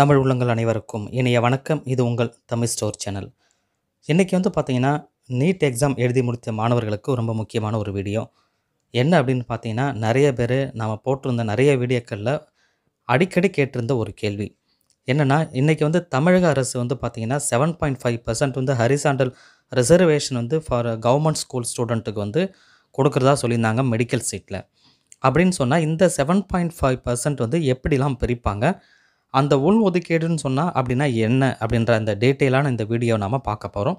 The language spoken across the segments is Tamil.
தமிழ் உள்ளங்கள் அனைவருக்கும் இனிய வணக்கம் இது உங்கள் தமிழ் ஸ்டோர் சேனல் இன்றைக்கி வந்து பார்த்திங்கன்னா நீட் எக்ஸாம் எழுதி முடித்த மாணவர்களுக்கு ரொம்ப முக்கியமான ஒரு வீடியோ என்ன அப்படின்னு பார்த்தீங்கன்னா நிறைய பேர் நாம் போட்டிருந்த நிறைய வீடியோக்களில் அடிக்கடி கேட்டிருந்த ஒரு கேள்வி என்னென்னா இன்றைக்கி வந்து தமிழக அரசு வந்து பார்த்திங்கன்னா செவன் பாயிண்ட் ஃபைவ் பர்சன்ட் வந்து ஹரிசாண்டல் ரிசர்வேஷன் வந்து ஃபார் கவர்மெண்ட் ஸ்கூல் ஸ்டூடெண்ட்டுக்கு வந்து கொடுக்குறதா சொல்லியிருந்தாங்க மெடிக்கல் சீட்டில் அப்படின்னு சொன்னால் இந்த செவன் பாயிண்ட் ஃபைவ் பர்சன்ட் வந்து எப்படிலாம் பிரிப்பாங்க அந்த உள் ஒதுக்கீடுன்னு சொன்னால் அப்படின்னா என்ன அப்படின்ற அந்த டீட்டெயிலான இந்த வீடியோவை நாம் பார்க்க போகிறோம்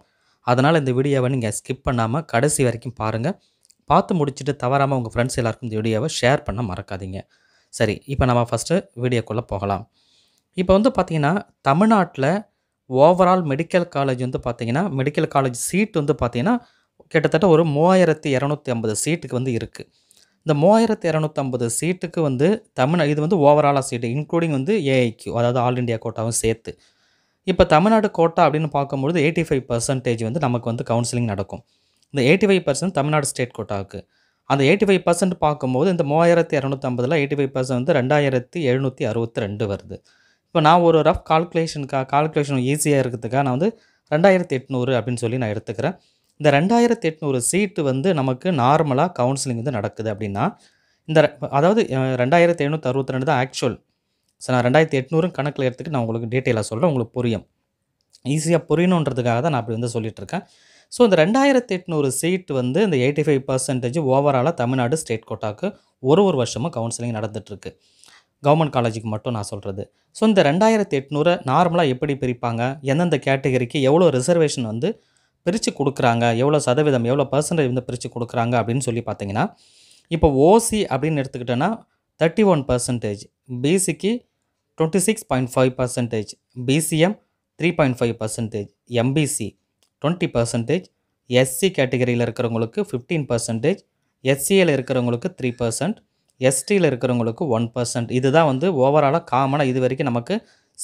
அதனால் இந்த வீடியோவை நீங்கள் ஸ்கிப் பண்ணாமல் கடைசி வரைக்கும் பாருங்கள் பார்த்து முடிச்சுட்டு தவறாமல் உங்கள் ஃப்ரெண்ட்ஸ் எல்லாருக்கும் இந்த வீடியோவை ஷேர் பண்ண மறக்காதீங்க சரி இப்போ நம்ம ஃபஸ்ட்டு வீடியோக்குள்ளே போகலாம் இப்போ வந்து பார்த்திங்கன்னா தமிழ்நாட்டில் ஓவரால் மெடிக்கல் காலேஜ் வந்து பார்த்திங்கன்னா மெடிக்கல் காலேஜ் சீட் வந்து பார்த்திங்கன்னா கிட்டத்தட்ட ஒரு மூவாயிரத்தி இரநூத்தி ஐம்பது சீட்டுக்கு வந்து இருக்குது இந்த மூவாயிரத்து இரநூத்தம்பது சீட்டுக்கு வந்து தமிழ் இது வந்து ஓவராலாக சீட்டு இன்க்ளூடிங் வந்து ஏஐக்யூ அதாவது ஆல் இண்டியா கோட்டாவும் சேர்த்து இப்போ தமிழ்நாடு கோட்டா அப்படின்னு பார்க்கும்பொழுது எயிட்டி ஃபைவ் பர்சன்டேஜ் வந்து நமக்கு வந்து கவுன்சிலிங் நடக்கும் இந்த eighty five percent Tamil Nadu state கோட்டாவுக்கு அந்த எயிட்டி ஃபைவ் பர்சன்ட் பார்க்கும்போது இந்த மூவாயிரத்து இரநூத்தம்பதில் எயிட்டி ஃபைவ் பர்சன்ட் வந்து ரெண்டாயிரத்தி எழுநூற்றி அறுபத்தி ரெண்டு வருது இப்போ நான் ஒரு ரஃப் கால்குலேஷனுக்காக கால்குலேஷன் ஈஸியாக இருக்கிறதுக்காக நான் வந்து ரெண்டாயிரத்தி எட்நூறு அப்படின்னு சொல்லி நான் எடுத்துக்கிறேன் இந்த ரெண்டாயிரத்தி எட்நூறு சீட்டு வந்து நமக்கு நார்மலாக கவுன்சிலிங் வந்து நடக்குது அப்படின்னா இந்த அதாவது ரெண்டாயிரத்தி எழுநூற்றி அறுபத்தி ரெண்டு தான் ஆக்சுவல் ஸோ நான் ரெண்டாயிரத்தி எட்நூறும் கணக்கில் எடுத்துகிட்டு நான் உங்களுக்கு டீட்டெயிலாக சொல்கிறேன் உங்களுக்கு புரியும் ஈஸியாக புரியணுன்றதுக்காக தான் நான் அப்படி வந்து இருக்கேன் ஸோ இந்த ரெண்டாயிரத்தி எட்நூறு சீட்டு வந்து இந்த எயிட்டி ஃபைவ் பர்சன்டேஜ் ஓவராலாக தமிழ்நாடு ஸ்டேட் கோட்டாக்கு ஒரு ஒரு வருஷமாக கவுன்சிலிங் நடந்துகிட்ருக்கு கவர்மெண்ட் காலேஜுக்கு மட்டும் நான் சொல்கிறது ஸோ இந்த ரெண்டாயிரத்தி எட்நூறு நார்மலாக எப்படி பிரிப்பாங்க எந்தெந்த கேட்டகரிக்கு எவ்வளோ ரிசர்வேஷன் வந்து பிரித்து கொடுக்குறாங்க எவ்வளோ சதவீதம் எவ்வளோ பர்சன்டேஜ் வந்து பிரித்து கொடுக்குறாங்க அப்படின்னு சொல்லி பார்த்தீங்கன்னா இப்போ ஓசி அப்படின்னு எடுத்துக்கிட்டோன்னா தேர்ட்டி ஒன் பர்சன்டேஜ் பிசிக்கு twenty six point five percentage BCM three point five percentage MBC twenty percentage SC கேட்டகரியில் இருக்கிறவங்களுக்கு ஃபிஃப்டீன் பர்சன்டேஜ் எஸ்சியில் இருக்கிறவங்களுக்கு த்ரீ பர்சன்ட் எஸ்டியில் இருக்கிறவங்களுக்கு ஒன் பர்சன்ட் இதுதான் வந்து ஓவராலாக காமனாக இது வரைக்கும் நமக்கு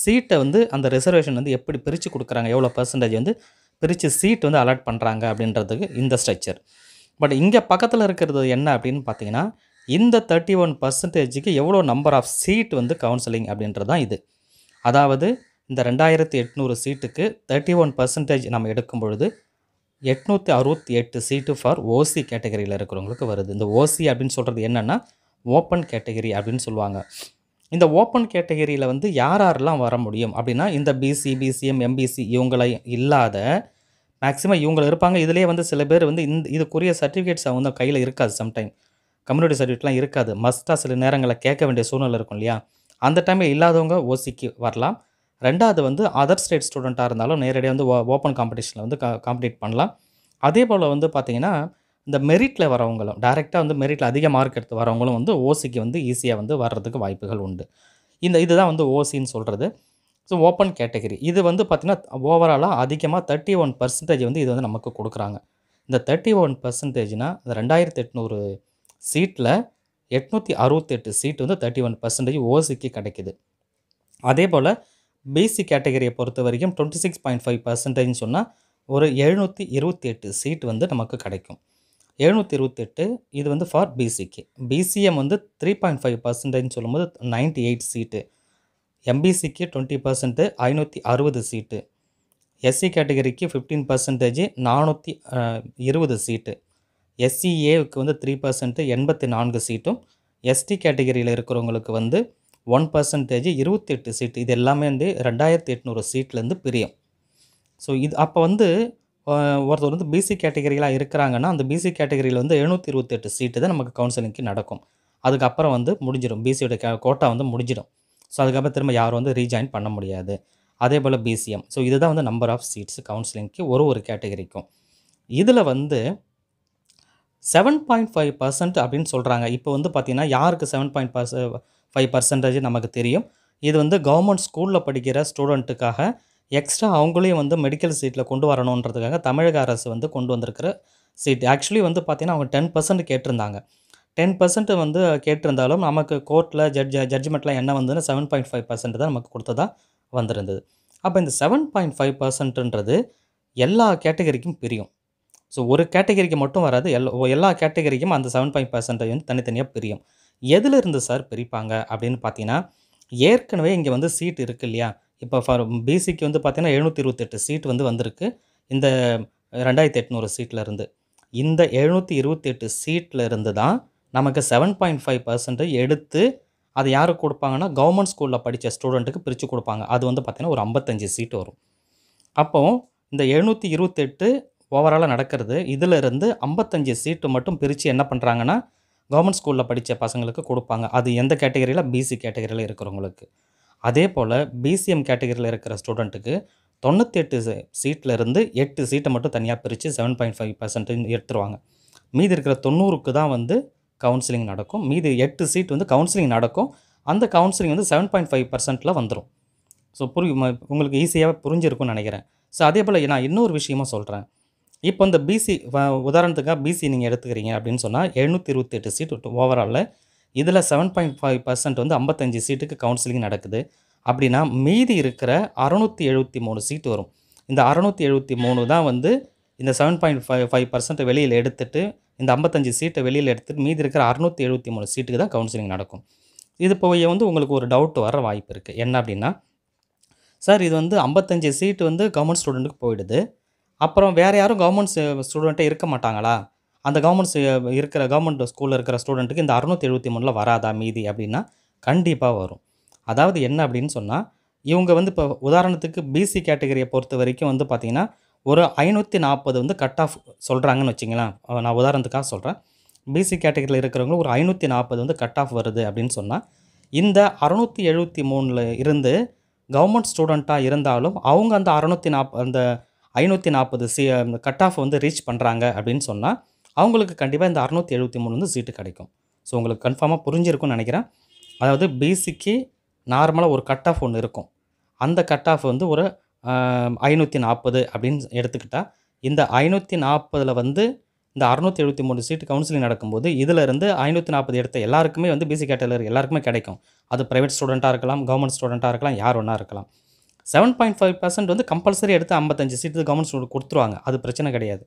சீட்டை வந்து அந்த ரிசர்வேஷன் வந்து எப்படி பிரித்து கொடுக்குறாங்க எவ்வளோ பர்சன்டேஜ் வந்து பிரித்து சீட் வந்து அலாட் பண்ணுறாங்க அப்படின்றதுக்கு இந்த ஸ்ட்ரக்சர் பட் இங்கே பக்கத்தில் இருக்கிறது என்ன அப்படின்னு பார்த்தீங்கன்னா இந்த தேர்ட்டி ஒன் பர்சன்டேஜுக்கு எவ்வளோ நம்பர் ஆஃப் சீட் வந்து கவுன்சிலிங் அப்படின்றது தான் இது அதாவது இந்த ரெண்டாயிரத்தி எட்நூறு சீட்டுக்கு தேர்ட்டி ஒன் பர்சன்டேஜ் நம்ம எடுக்கும் பொழுது எட்நூற்றி அறுபத்தி எட்டு சீட்டு ஃபார் ஓசி கேட்டகரியில் இருக்கிறவங்களுக்கு வருது இந்த ஓசி அப்படின்னு சொல்கிறது என்னென்னா ஓப்பன் கேட்டகரி அப்படின்னு சொல்லுவாங்க இந்த ஓப்பன் கேட்டகரியில் வந்து யார் யாரெல்லாம் வர முடியும் அப்படின்னா இந்த பிசி பிசிஎம் எம்பிசி இவங்களை இல்லாத மேக்ஸிமம் இவங்க இருப்பாங்க இதிலேயே வந்து சில பேர் வந்து இந்த இதுக்குரிய சர்டிஃபிகேட்ஸ் அவங்க கையில் இருக்காது சம்டைம் கம்யூனிட்டி சர்டிஃபிகேட்லாம் இருக்காது மஸ்ட்டாக சில நேரங்களில் கேட்க வேண்டிய சூழ்நிலை இருக்கும் இல்லையா அந்த டைமில் இல்லாதவங்க ஓசிக்கு வரலாம் ரெண்டாவது வந்து அதர் ஸ்டேட் ஸ்டூடெண்ட்டாக இருந்தாலும் நேரடியாக வந்து ஓ ஓப்பன் காம்படிஷனில் வந்து காம்படிட் பண்ணலாம் அதே போல் வந்து பார்த்திங்கன்னா இந்த மெரிட்டில் வரவங்களும் டைரெக்டாக வந்து மெரிட்டில் அதிக மார்க் எடுத்து வரவங்களும் வந்து ஓசிக்கு வந்து ஈஸியாக வந்து வர்றதுக்கு வாய்ப்புகள் உண்டு இந்த இதுதான் வந்து ஓசின்னு சொல்கிறது ஸோ ஓப்பன் கேட்டகரி இது வந்து பார்த்திங்கன்னா ஓவராலாக அதிகமாக தேர்ட்டி ஒன் பர்சன்டேஜ் வந்து இது வந்து நமக்கு கொடுக்குறாங்க இந்த தேர்ட்டி ஒன் பர்சன்டேஜ்னால் இந்த ரெண்டாயிரத்து எட்நூறு சீட்டில் எட்நூற்றி அறுபத்தெட்டு சீட் வந்து தேர்ட்டி ஒன் பர்சன்டேஜ் ஓசிக்கு கிடைக்கிது அதே போல் பிசி கேட்டகரியை பொறுத்த வரைக்கும் டுவெண்ட்டி சிக்ஸ் பாயிண்ட் ஃபைவ் பர்சன்டேஜ்னு சொன்னால் ஒரு எழுநூற்றி இருபத்தி எட்டு சீட் வந்து நமக்கு கிடைக்கும் எழுநூற்றி இருபத்தெட்டு இது வந்து ஃபார் பிசிக்கு பிசிஎம் வந்து த்ரீ பாயிண்ட் ஃபைவ் பர்சன்டேஜ் சொல்லும்போது நைன்ட்டி எயிட் சீட்டு எம்பிசிக்கு டுவெண்ட்டி பர்சன்ட்டு ஐநூற்றி அறுபது சீட்டு எஸ்சி கேட்டகரிக்கு ஃபிஃப்டீன் பர்சன்டேஜ் நானூற்றி இருபது சீட்டு எஸ்சிஏவுக்கு e வந்து த்ரீ பர்சன்ட்டு எண்பத்தி நான்கு சீட்டும் எஸ்டி கேட்டகரியில் இருக்கிறவங்களுக்கு வந்து ஒன் பர்சன்டேஜ் இருபத்தெட்டு சீட்டு இது எல்லாமே வந்து ரெண்டாயிரத்தி எட்நூறு சீட்லேருந்து பிரியும் ஸோ இது அப்போ வந்து ஒருத்தர் வந்து பிசி கேட்டகரியெலாம் இருக்கிறாங்கன்னா அந்த பிசி கேட்டகரியில் வந்து எழுநூற்றி இருபத்தெட்டு சீட்டு தான் நமக்கு கவுன்சிலிங்க்கு நடக்கும் அதுக்கப்புறம் வந்து முடிஞ்சிடும் பிசியோட கே கோட்டா வந்து முடிஞ்சிடும் ஸோ அதுக்கப்புறம் திரும்ப யாரும் வந்து ரீஜாயின் பண்ண முடியாது அதே போல் பிசிஎம் ஸோ இதுதான் வந்து நம்பர் ஆஃப் சீட்ஸ் கவுன்சிலிங்க்கு ஒரு ஒரு கேட்டகரிக்கும் இதில் வந்து செவன் பாயிண்ட் ஃபைவ் பர்சன்ட் அப்படின்னு சொல்கிறாங்க இப்போ வந்து பார்த்திங்கன்னா யாருக்கு seven point per five percentage நமக்கு தெரியும் இது வந்து கவர்மெண்ட் ஸ்கூலில் படிக்கிற ஸ்டூடெண்ட்டுக்காக எக்ஸ்ட்ரா அவங்களையும் வந்து மெடிக்கல் சீட்டில் கொண்டு வரணுன்றதுக்காக தமிழக அரசு வந்து கொண்டு வந்திருக்கிற சீட் ஆக்சுவலி வந்து பார்த்தீங்கன்னா அவங்க டென் பர்சன்ட் கேட்டிருந்தாங்க டென் பர்சன்ட் வந்து கேட்டிருந்தாலும் நமக்கு கோர்ட்டில் ஜட்ஜ் ஜட்ஜ்மெண்ட்லாம் என்ன வந்ததுன்னு செவன் பாயிண்ட் ஃபைவ் பர்சன்ட் தான் நமக்கு கொடுத்ததா வந்திருந்தது அப்போ இந்த செவன் பாயிண்ட் ஃபைவ் பர்சன்ட்ன்றது எல்லா கேட்டகரிக்கும் பிரியும் ஸோ ஒரு கேட்டகரிக்கு மட்டும் வராது எல்லா எல்லா கேட்டகரிக்கும் அந்த செவன் பாயிண்ட் பர்சன்டேஜ் வந்து தனித்தனியாக பிரியும் எதிலிருந்து சார் பிரிப்பாங்க அப்படின்னு பார்த்தீங்கன்னா ஏற்கனவே இங்கே வந்து சீட் இருக்குது இல்லையா இப்போ ஃபார் பிசிக்கு வந்து பார்த்திங்கன்னா எழுநூற்றி இருபத்தெட்டு சீட் வந்து வந்திருக்கு இந்த ரெண்டாயிரத்தி எட்நூறு சீட்லேருந்து இந்த எழுநூற்றி இருபத்தெட்டு சீட்டில் இருந்து தான் நமக்கு செவன் பாயிண்ட் ஃபைவ் பர்சன்ட் எடுத்து அது யாருக்கு கொடுப்பாங்கன்னா கவர்மெண்ட் ஸ்கூலில் படித்த ஸ்டூடெண்ட்டுக்கு பிரித்து கொடுப்பாங்க அது வந்து பார்த்திங்கன்னா ஒரு ஐம்பத்தஞ்சு சீட் வரும் அப்போது இந்த எழுநூற்றி இருபத்தெட்டு ஓவராலாக நடக்கிறது இதிலிருந்து ஐம்பத்தஞ்சு சீட்டு மட்டும் பிரித்து என்ன பண்ணுறாங்கன்னா கவர்மெண்ட் ஸ்கூலில் படித்த பசங்களுக்கு கொடுப்பாங்க அது எந்த கேட்டகரியில் பிசி கேட்டகரியில் இருக்கிறவங்களுக்கு அதே போல் பிசிஎம் கேட்டகரியில் இருக்கிற ஸ்டூடெண்ட்டுக்கு தொண்ணூற்றி எட்டு சீட்டில் இருந்து எட்டு சீட்டை மட்டும் தனியாக பிரித்து செவன் பாயிண்ட் ஃபைவ் பர்சன்டேஜ் எடுத்துருவாங்க மீதி இருக்கிற தொண்ணூறுக்கு தான் வந்து கவுன்சிலிங் நடக்கும் மீதி எட்டு சீட் வந்து கவுன்சிலிங் நடக்கும் அந்த கவுன்சிலிங் வந்து செவன் பாயிண்ட் ஃபைவ் பர்சன்ட்டில் வந்துடும் ஸோ புரி உங்களுக்கு ஈஸியாக புரிஞ்சிருக்கும்னு நினைக்கிறேன் ஸோ அதே போல் நான் இன்னொரு விஷயமும் சொல்கிறேன் இப்போ இந்த பிசி உதாரணத்துக்காக பிசி நீங்கள் எடுத்துக்கிறீங்க அப்படின்னு சொன்னால் எழுநூற்றி இருபத்தெட்டு எட்டு சீட் ஓவராலில் இதில் செவன் பாயிண்ட் ஃபைவ் பர்சன்ட் வந்து ஐம்பத்தஞ்சு சீட்டுக்கு கவுன்சிலிங் நடக்குது அப்படின்னா மீதி இருக்கிற அறநூற்றி எழுபத்தி மூணு சீட்டு வரும் இந்த அறநூற்றி எழுபத்தி மூணு தான் வந்து இந்த செவன் பாயிண்ட் ஃபைவ் ஃபைவ் பர்சன்ட்டை வெளியில் எடுத்துட்டு இந்த ஐம்பத்தஞ்சு சீட்டை வெளியில் எடுத்துகிட்டு மீதி இருக்கிற அறநூற்றி எழுபத்தி மூணு சீட்டுக்கு தான் கவுன்சிலிங் நடக்கும் இது போய் வந்து உங்களுக்கு ஒரு டவுட் வர வாய்ப்பு இருக்குது என்ன அப்படின்னா சார் இது வந்து ஐம்பத்தஞ்சு சீட்டு வந்து கவர்மெண்ட் ஸ்டூடெண்ட்டுக்கு போயிடுது அப்புறம் வேறு யாரும் கவர்மெண்ட் ஸ்டூடெண்ட்டே இருக்க மாட்டாங்களா அந்த கவர்மெண்ட் இருக்கிற கவர்மெண்ட் ஸ்கூலில் இருக்கிற ஸ்டூடெண்ட்டுக்கு இந்த அறுநூத்தி எழுபத்தி மூணில் வராதா மீதி அப்படின்னா கண்டிப்பாக வரும் அதாவது என்ன அப்படின்னு சொன்னால் இவங்க வந்து இப்போ உதாரணத்துக்கு பிசி கேட்டகரியை பொறுத்த வரைக்கும் வந்து பார்த்திங்கன்னா ஒரு ஐநூற்றி நாற்பது வந்து கட் ஆஃப் சொல்கிறாங்கன்னு வச்சிங்களேன் நான் உதாரணத்துக்காக சொல்கிறேன் பிசி கேட்டகரியில் இருக்கிறவங்களும் ஒரு ஐநூற்றி நாற்பது வந்து கட் ஆஃப் வருது அப்படின்னு சொன்னால் இந்த அறநூற்றி எழுபத்தி மூணில் இருந்து கவர்மெண்ட் ஸ்டூடெண்ட்டாக இருந்தாலும் அவங்க அந்த அறநூற்றி நாற்பது அந்த ஐநூற்றி நாற்பது சி கட் ஆஃப் வந்து ரீச் பண்ணுறாங்க அப்படின்னு சொன்னால் அவங்களுக்கு கண்டிப்பாக இந்த அறநூற்றி எழுபத்தி மூணு வந்து சீட்டு கிடைக்கும் ஸோ உங்களுக்கு கன்ஃபார்மாக புரிஞ்சிருக்கும்னு நினைக்கிறேன் அதாவது பிசிக்கு நார்மலாக ஒரு கட் ஆஃப் ஒன்று இருக்கும் அந்த கட் ஆஃப் வந்து ஒரு ஐநூற்றி நாற்பது அப்படின்னு எடுத்துக்கிட்டால் இந்த ஐநூற்றி நாற்பதில் வந்து இந்த அறநூற்றி எழுபத்தி மூணு சீட்டு கவுன்சிலிங் நடக்கும்போது இதிலிருந்து ஐநூற்றி நாற்பது எடுத்த எல்லாருக்குமே வந்து பிசி கேட்டகரி எல்லாருக்குமே கிடைக்கும் அது ப்ரைவேட் ஸ்டூடெண்ட்டாக இருக்கலாம் கவர்மெண்ட் ஸ்டூடெண்ட்டாக இருக்கலாம் யார் ஒன்றா இருக்கலாம் செவன் பாயிண்ட் ஃபைவ் பர்சன்ட் வந்து கம்பல்சரி எடுத்து ஐம்பத்தஞ்சு சீட்டு கவர்மெண்ட் ஸ்டூடெண்ட் கொடுத்துருவாங்க அது பிரச்சனை கிடையாது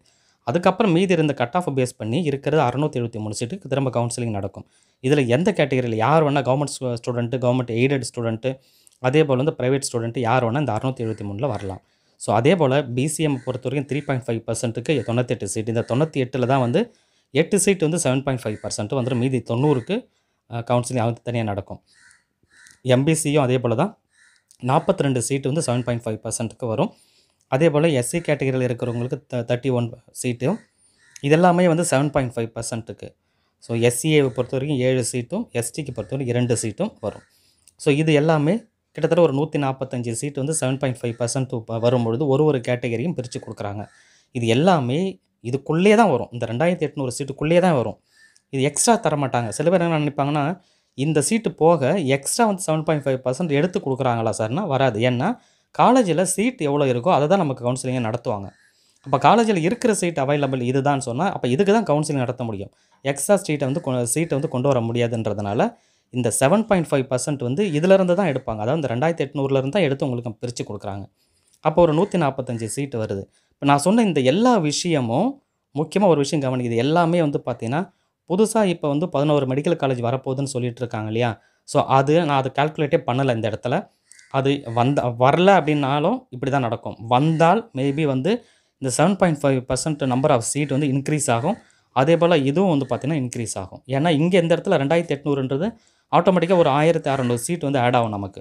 அதுக்கப்புறம் மீதி இருந்த கட் ஆஃப் பேஸ் பண்ணி இருக்கிறது அறுநூத்தி எழுபத்தி மூணு சீட்டுக்கு திரும்ப கவுன்சிலிங் நடக்கும் இதில் எந்த கேட்டகரியில் யார் வேணால் government student government aided student அதே போல் வந்து ப்ரைவேட் ஸ்டூடெண்ட்டு யார் வேணால் இந்த அறுநூத்தி எழுபத்தி மூணில் வரலாம் ஸோ அதே போல் பிசிஎம் பொறுத்த வரைக்கும் த்ரீ பாயிண்ட் ஃபைவ் பர்சன்ட்டுக்கு தொண்ணூற்றி எட்டு சீட் இந்த தொண்ணூற்றி எட்டில் தான் வந்து எட்டு சீட் வந்து செவன் பாயிண்ட் ஃபைவ் பர்சன்ட் வந்துடும் மீதி தொண்ணூறுக்கு கவுன்சிலிங் அவங்க தனியாக நடக்கும் எம்பிசியும் அதே போல் தான் நாற்பத்தி ரெண்டு சீட்டு வந்து செவன் பாயிண்ட் ஃபைவ் பர்சன்ட்டுக்கு வரும் அதே போல் எஸ்சி கேட்டகரியில் இருக்கிறவங்களுக்கு த தேர்ட்டி ஒன் சீட்டும் இதெல்லாமே வந்து செவன் பாயிண்ட் ஃபைவ் பர்சன்ட்டுக்கு ஸோ எஸ்சிஏ பொறுத்த வரைக்கும் ஏழு சீட்டும் எஸ்டிக்கு பொறுத்த வரைக்கும் இரண்டு சீட்டும் வரும் ஸோ இது எல்லாமே கிட்டத்தட்ட ஒரு நூற்றி நாற்பத்தஞ்சு சீட் வந்து செவன் பாயிண்ட் ஃபைவ் பர்சன்ட் வரும்பொழுது ஒரு ஒரு கேட்டகரியும் பிரித்து கொடுக்குறாங்க இது எல்லாமே இதுக்குள்ளே தான் வரும் இந்த ரெண்டாயிரத்தி எட்நூறு சீட்டுக்குள்ளே தான் வரும் இது எக்ஸ்ட்ரா தர மாட்டாங்க சில பேர் என்ன நினைப்பாங்கன்னா இந்த சீட்டு போக எக்ஸ்ட்ரா வந்து செவன் பாயிண்ட் ஃபைவ் பர்சன்ட் எடுத்து கொடுக்குறாங்களா சார்னா வராது ஏன்னா காலேஜில் சீட் எவ்வளோ இருக்கோ அதை தான் நமக்கு கவுன்சிலிங்கை நடத்துவாங்க அப்போ காலேஜில் இருக்கிற சீட் அவைலபிள் இது தான் சொன்னால் அப்போ இதுக்கு தான் கவுன்சிலிங் நடத்த முடியும் எக்ஸ்ட்ரா சீட்டை வந்து சீட்டை வந்து கொண்டு வர முடியாதுன்றதுனால இந்த செவன் பாயிண்ட் ஃபைவ் பர்சன்ட் வந்து இதிலேருந்து தான் எடுப்பாங்க அதாவது இந்த ரெண்டாயிரத்தி எட்நூறுலேருந்து தான் எடுத்து உங்களுக்கு பிரித்து கொடுக்குறாங்க அப்போ ஒரு நூற்றி நாற்பத்தஞ்சு சீட்டு வருது இப்போ நான் சொன்ன இந்த எல்லா விஷயமும் முக்கியமாக ஒரு விஷயம் கவனிக்குது எல்லாமே வந்து பார்த்திங்கன்னா புதுசாக இப்போ வந்து பதினோரு மெடிக்கல் காலேஜ் வரப்போகுதுன்னு சொல்லிட்டு இருக்காங்க இல்லையா ஸோ அது நான் அதை கால்குலேட்டே பண்ணலை இந்த இடத்துல அது வந்த வரல அப்படின்னாலும் இப்படி தான் நடக்கும் வந்தால் மேபி வந்து இந்த seven point five percent number of seat வந்து இன்க்ரீஸ் ஆகும் அதே போல் இதுவும் வந்து பார்த்திங்கன்னா இன்க்ரீஸ் ஆகும் ஏன்னா இங்கே இந்த இடத்துல ரெண்டாயிரத்தி எட்நூறுன்றது ஆட்டோமேட்டிக்காக ஒரு ஆயிரத்தி அறநூறு சீட் வந்து ஆட் ஆகும் நமக்கு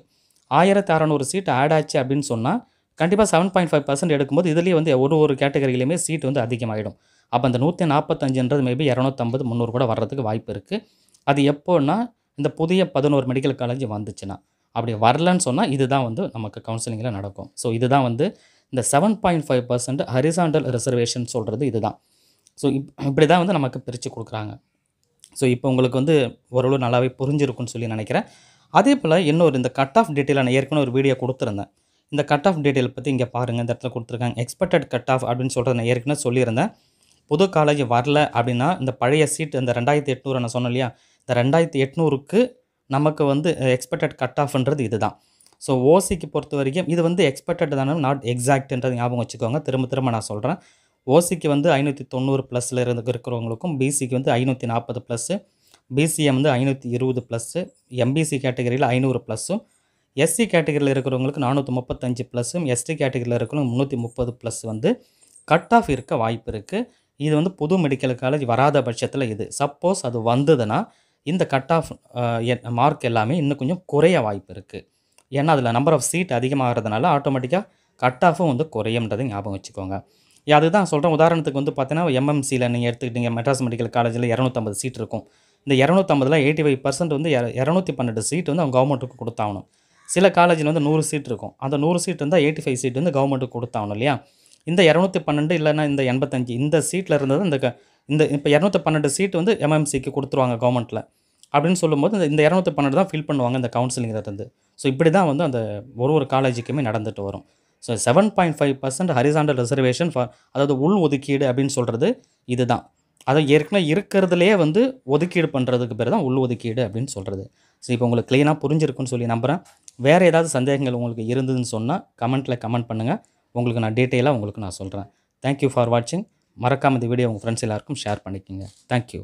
ஆயிரத்தி அறநூறு சீட் ஆட் ஆச்சு அப்படின்னு சொன்னால் கண்டிப்பாக செவன் பாயிண்ட் ஃபைவ் பர்சன்ட் எடுக்கும்போது இதுலேயே வந்து ஒரு ஒரு கேட்டகரியிலையுமே சீட் வந்து அதிகமாகிடும் அப்போ அந்த நூற்றி நாற்பத்தஞ்சுன்றது மேபி இரநூத்தம்பது முந்நூறு கூட வர்றதுக்கு வாய்ப்பு இருக்குது அது எப்போன்னா இந்த புதிய பதினோரு மெடிக்கல் காலேஜ் வந்துச்சுன்னா அப்படி வரலன்னு சொன்னால் இதுதான் வந்து நமக்கு கவுன்சிலிங்கில் நடக்கும் ஸோ இதுதான் வந்து இந்த seven point five percent horizontal reservation சொல்கிறது இதுதான் ஸோ இப் இப்படி தான் வந்து நமக்கு பிரித்து கொடுக்குறாங்க ஸோ இப்போ உங்களுக்கு வந்து ஓரளவு நல்லாவே புரிஞ்சிருக்குன்னு சொல்லி நினைக்கிறேன் அதே போல் இன்னொரு இந்த கட் ஆஃப் டீட்டெயில் நான் ஏற்கனவே ஒரு வீடியோ கொடுத்துருந்தேன் இந்த கட் ஆஃப் டீட்டெயில் பற்றி இங்கே பாருங்கள் இந்த இடத்துல கொடுத்துருக்காங்க எக்ஸ்பெக்டட் கட் ஆஃப் அப்படின்னு சொல்கிறத நான் ஏற்கனவே சொல்லியிருந்தேன் புது காலேஜ் வரல அப்படின்னா இந்த பழைய சீட் இந்த ரெண்டாயிரத்தி எட்நூறு நான் சொன்னேன் இல்லையா இந்த ரெண்டாயிரத்தி எட்நூறுக்கு நமக்கு வந்து எக்ஸ்பெக்டட் கட் ஆஃப்ன்றது இது தான் ஸோ ஓசிக்கு பொறுத்த வரைக்கும் இது வந்து எக்ஸ்பெக்டட் தானே நாட் எக்ஸாக்ட்ன்றது ஞாபகம் வச்சுக்கோங்க திரும்ப திரும்ப நான் சொல்கிறேன் ஓசிக்கு வந்து ஐநூற்றி தொண்ணூறு ப்ளஸில் இருந்து இருக்கிறவங்களுக்கும் பிசிக்கு வந்து ஐநூற்றி நாற்பது ப்ளஸ்ஸு பிசிஎம் வந்து ஐநூற்றி இருபது ப்ளஸ்ஸு எம்பிசி கேட்டகரியில் ஐநூறு ப்ளஸ்ஸும் எஸ்சி கேட்டகரியில் இருக்கிறவங்களுக்கு நானூற்றி முப்பத்தஞ்சு ப்ளஸ்ஸும் எஸ்டி கேட்டகரியில் இருக்கிறவங்க முந்நூற்றி முப்பது ப்ளஸ் வந்து கட் ஆஃப் இருக்க வாய்ப்பு இருக்குது இது வந்து புது மெடிக்கல் காலேஜ் வராத பட்சத்தில் இது சப்போஸ் அது வந்ததுன்னா இந்த கட் ஆஃப் மார்க் எல்லாமே இன்னும் கொஞ்சம் குறைய வாய்ப்பு இருக்குது ஏன்னா அதில் நம்பர் ஆஃப் சீட் அதிகமாகிறதுனால ஆட்டோமேட்டிக்காக கட் ஆஃபும் வந்து குறையும்ன்றதை ஞாபகம் வச்சுக்கோங்க அதுதான் சொல்கிறேன் உதாரணத்துக்கு வந்து பார்த்தீங்கன்னா எம்எம்சியில் நீங்கள் எடுத்துக்கிட்டீங்க மெட்ராஸ் மெடிக்கல் காலேஜில் இரநூத்தம்பது சீட் இருக்கும் இந்த இரநூத்தம்பதில் எயிட்டி ஃபைவ் பர்சன்ட் வந்து இரநூத்தி பன்னெண்டு சீட் வந்து அவங்க கவர்மெண்ட்டுக்கு கொடுத்தாகணும் சில காலேஜில் வந்து நூறு சீட் இருக்கும் அந்த நூறு சீட் இருந்தால் எயிட்டி ஃபைவ் சீட் வந்து கவர்மெண்ட்டுக்கு கொடுத்தாகணும் இல்லையா இந்த இரநூத்தி பன்னெண்டு இல்லைன்னா இந்த எண்பத்தஞ்சு இந்த சீட்டில் இருந்தது இந்த இந்த இப்போ இரநூத்தி பன்னெண்டு சீட் வந்து எம்எம்சிக்கு கொடுத்துருவாங்க கவர்மெண்ட்டில் அப்படின்னு சொல்லும்போது இந்த இரநூத்தி பன்னெண்டு தான் ஃபில் பண்ணுவாங்க இந்த கவுன்சிலிங் இருந்து ஸோ இப்படி தான் வந்து அந்த ஒரு ஒரு காலேஜுக்குமே நடந்துட்டு வரும் so seven point five percent horizontal reservation for அதாவது உள் ஒதுக்கீடு அப்படின்னு சொல்கிறது இது தான் அதை ஏற்கனவே இருக்கிறதுலே வந்து ஒதுக்கீடு பண்ணுறதுக்கு பேர் தான் உள் ஒதுக்கீடு அப்படின்னு சொல்கிறது ஸோ இப்போ உங்களுக்கு க்ளீனாக புரிஞ்சிருக்குன்னு சொல்லி நம்புகிறேன் வேறு ஏதாவது சந்தேகங்கள் உங்களுக்கு இருந்ததுன்னு சொன்னால் கமெண்ட்டில் கமெண்ட் பண்ணுங்கள் உங்களுக்கு நான் டீட்டெயிலாக உங்களுக்கு நான் சொல்கிறேன் தேங்க்யூ ஃபார் வாட்சிங் மறக்காமல் இந்த வீடியோ உங்கள் ஃப்ரெண்ட்ஸ் எல்லாருக்கும் ஷேர் பண்ணிக்கோங்க தேங்க்யூ